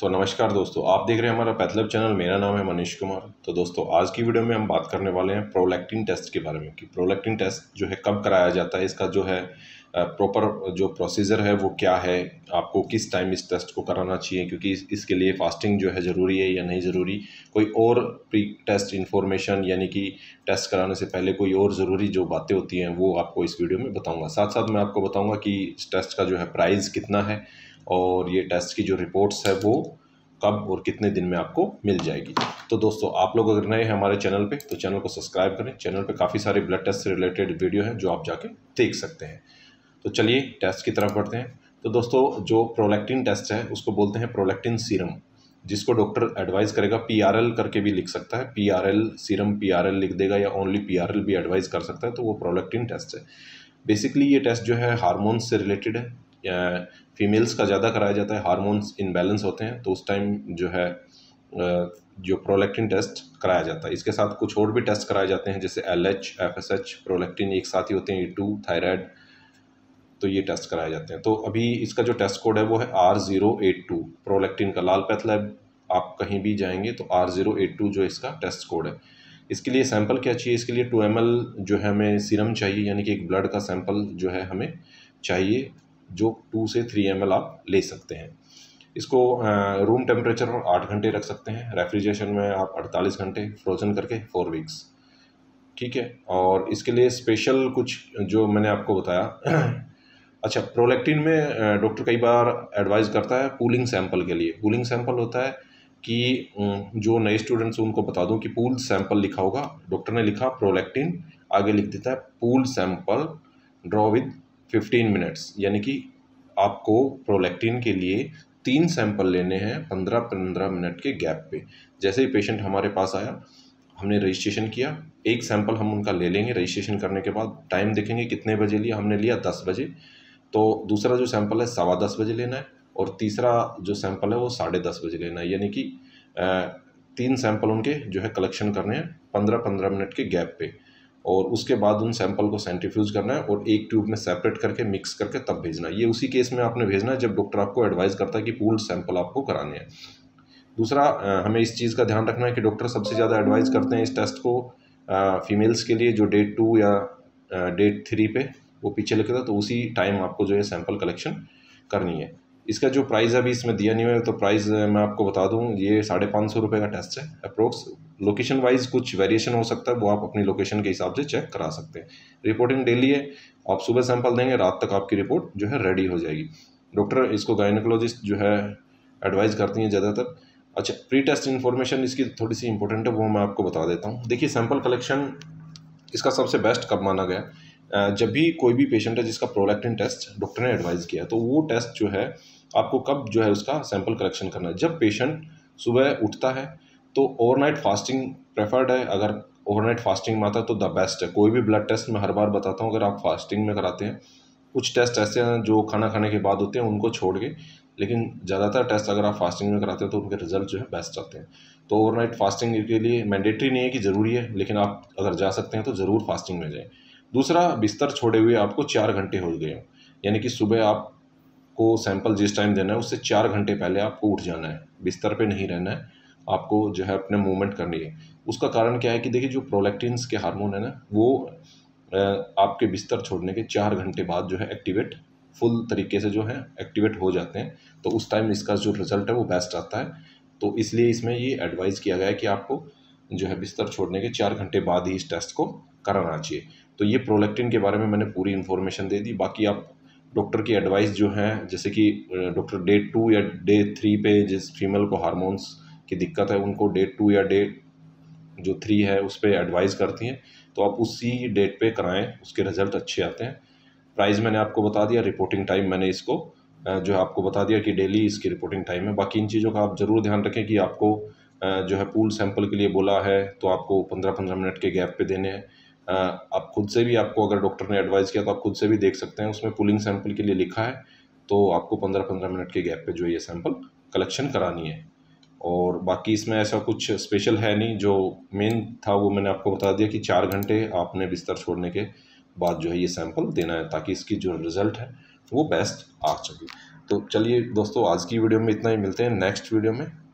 तो नमस्कार दोस्तों आप देख रहे हैं हमारा पैथलब चैनल मेरा नाम है मनीष कुमार तो दोस्तों आज की वीडियो में हम बात करने वाले हैं प्रोलैक्टिन टेस्ट के बारे में कि प्रोलैक्टिन टेस्ट जो है कब कराया जाता है इसका जो है प्रॉपर जो प्रोसीजर है वो क्या है आपको किस टाइम इस टेस्ट को कराना चाहिए क्योंकि इस, इसके लिए फास्टिंग जो है ज़रूरी है या नहीं ज़रूरी कोई और प्री टेस्ट इन्फॉर्मेशन यानी कि टेस्ट कराने से पहले कोई और ज़रूरी जो बातें होती हैं वो आपको इस वीडियो में बताऊँगा साथ साथ मैं आपको बताऊँगा कि इस टेस्ट का जो है प्राइज़ कितना है और ये टेस्ट की जो रिपोर्ट्स है वो कब और कितने दिन में आपको मिल जाएगी तो दोस्तों आप लोग अगर नए हैं हमारे चैनल पे तो चैनल को सब्सक्राइब करें चैनल पे काफ़ी सारे ब्लड टेस्ट से रिलेटेड वीडियो हैं जो आप जाके देख सकते हैं तो चलिए टेस्ट की तरफ बढ़ते हैं तो दोस्तों जो प्रोलैक्टिन टेस्ट है उसको बोलते हैं प्रोलैक्टिन सीरम जिसको डॉक्टर एडवाइज़ करेगा पी करके भी लिख सकता है पी सीरम पी लिख देगा या ओनली पी भी एडवाइज़ कर सकता है तो वो प्रोलैक्टिन टेस्ट है बेसिकली ये टेस्ट जो है हारमोन से रिलेटेड है फीमेल्स का ज़्यादा कराया जाता है हारमोन्स इनबैलेंस होते हैं तो उस टाइम जो है जो प्रोलेक्टिन टेस्ट कराया जाता है इसके साथ कुछ और भी टेस्ट कराए जाते हैं जैसे L H F S H prolactin एक साथ ही होते हैं ई टू थायराइड तो ये टेस्ट कराए जाते हैं तो अभी इसका जो टेस्ट कोड है वो है R zero eight two prolactin का लाल पैथ लैब आप कहीं भी जाएंगे तो आर ज़ीरो एट टू जो इसका टेस्ट कोड है इसके लिए सैंपल क्या चाहिए इसके लिए टू एम जो है हमें सीरम चाहिए यानी कि एक ब्लड का सैंपल जो है हमें चाहिए जो टू से थ्री एम आप ले सकते हैं इसको रूम टेम्परेचर पर आठ घंटे रख सकते हैं रेफ्रिजरेशन में आप अड़तालीस घंटे फ्रोजन करके फोर वीक्स ठीक है और इसके लिए स्पेशल कुछ जो मैंने आपको बताया अच्छा प्रोलेक्टिन में डॉक्टर कई बार एडवाइज करता है पूलिंग सैंपल के लिए पूलिंग सैंपल होता है कि जो नए स्टूडेंट्स उनको बता दूं कि पूल सैंपल लिखा होगा डॉक्टर ने लिखा प्रोलेक्टिन आगे लिख देता है pool sample draw with 15 minutes यानी कि आपको प्रोलैक्टिन के लिए तीन सैंपल लेने हैं पंद्रह पंद्रह मिनट के गैप पे जैसे ही पेशेंट हमारे पास आया हमने रजिस्ट्रेशन किया एक सैंपल हम उनका ले लेंगे रजिस्ट्रेशन करने के बाद टाइम देखेंगे कितने बजे लिया हमने लिया दस बजे तो दूसरा जो सैंपल है सवा दस बजे लेना है और तीसरा जो सैंपल है वो साढ़े दस बजे लेना है यानी कि तीन सैंपल उनके जो है कलेक्शन करने हैं पंद्रह पंद्रह मिनट के गैप पर और उसके बाद उन सैंपल को सेंट्रीफ्यूज करना है और एक ट्यूब में सेपरेट करके मिक्स करके तब भेजना है ये उसी केस में आपने भेजना है जब डॉक्टर आपको एडवाइस करता है कि पूल्ड सैंपल आपको कराने हैं दूसरा हमें इस चीज़ का ध्यान रखना है कि डॉक्टर सबसे ज़्यादा एडवाइस करते हैं इस टेस्ट को फीमेल्स के लिए जो डेट टू या डेट थ्री पे वो पीछे लिखता तो उसी टाइम आपको जो है सैंपल कलेक्शन करनी है इसका जो प्राइस अभी इसमें दिया नहीं हुआ है तो प्राइस मैं आपको बता दूं ये साढ़े पाँच सौ रुपये का टेस्ट है अप्रोक्स लोकेशन वाइज कुछ वेरिएशन हो सकता है वो आप अपनी लोकेशन के हिसाब से चेक करा सकते हैं रिपोर्टिंग डेली है आप सुबह सैंपल देंगे रात तक आपकी रिपोर्ट जो है रेडी हो जाएगी डॉक्टर इसको गायनिकोलॉजिस्ट जो है एडवाइज़ करती हैं ज़्यादातर अच्छा प्री टेस्ट इन्फॉर्मेशन इसकी थोड़ी सी इंपॉर्टेंट है वो मैं आपको बता देता हूँ देखिए सैंपल कलेक्शन इसका सबसे बेस्ट कब माना गया जब भी कोई भी पेशेंट है जिसका प्रोलैक्टिन टेस्ट डॉक्टर ने एडवाइज़ किया तो वो टेस्ट जो है आपको कब जो है उसका सैम्पल कलेक्शन करना है जब पेशेंट सुबह उठता है तो ओवरनाइट फास्टिंग प्रेफर्ड है अगर ओवरनाइट फास्टिंग में आता तो द बेस्ट है कोई भी ब्लड टेस्ट मैं हर बार बताता हूँ अगर आप फास्टिंग में कराते हैं कुछ टेस्ट ऐसे हैं जो खाना खाने के बाद होते हैं उनको छोड़ के लेकिन ज़्यादातर टेस्ट अगर आप फास्टिंग में कराते हैं तो उनके रिजल्ट जो है बेस्ट आते हैं तो ओवरनाइट फास्टिंग के लिए मैंडेटरी नहीं है कि ज़रूरी है लेकिन आप अगर जा सकते हैं तो ज़रूर फास्टिंग में जाएँ दूसरा बिस्तर छोड़े हुए आपको चार घंटे हो गए यानी कि सुबह आप आपको सैंपल जिस टाइम देना है उससे चार घंटे पहले आपको उठ जाना है बिस्तर पे नहीं रहना है आपको जो है अपने मूवमेंट करनी है उसका कारण क्या है कि देखिए जो प्रोलेक्टिन्स के हार्मोन है ना वो आपके बिस्तर छोड़ने के चार घंटे बाद जो है एक्टिवेट फुल तरीके से जो है एक्टिवेट हो जाते हैं तो उस टाइम इसका जो रिज़ल्ट है वो बेस्ट आता है तो इसलिए इसमें ये एडवाइज़ किया गया है कि आपको जो है बिस्तर छोड़ने के चार घंटे बाद ही इस टेस्ट को कराना चाहिए तो ये प्रोलेक्टिन के बारे में मैंने पूरी इन्फॉर्मेशन दे दी बाकी आप डॉक्टर की एडवाइस जो है जैसे कि डॉक्टर डे टू या डे थ्री पे जिस फीमेल को हार्मोन्स की दिक्कत है उनको डे टू या डे जो थ्री है उस पर एडवाइस करती हैं तो आप उसी डेट पे कराएं उसके रिज़ल्ट अच्छे आते हैं प्राइस मैंने आपको बता दिया रिपोर्टिंग टाइम मैंने इसको जो है आपको बता दिया कि डेली इसकी रिपोर्टिंग टाइम है बाकी इन चीज़ों का आप ज़रूर ध्यान रखें कि आपको जो है पूल सैंपल के लिए बोला है तो आपको पंद्रह पंद्रह मिनट के गैप पे देने हैं आप खुद से भी आपको अगर डॉक्टर ने एडवाइस किया तो आप खुद से भी देख सकते हैं उसमें पुलिंग सैंपल के लिए लिखा है तो आपको पंद्रह पंद्रह मिनट के गैप पे जो ये सैंपल कलेक्शन करानी है और बाकी इसमें ऐसा कुछ स्पेशल है नहीं जो मेन था वो मैंने आपको बता दिया कि चार घंटे आपने बिस्तर छोड़ने के बाद जो है ये सैंपल देना है ताकि इसकी जो रिज़ल्ट है वो बेस्ट आ सके तो चलिए दोस्तों आज की वीडियो में इतना ही मिलते हैं नेक्स्ट वीडियो में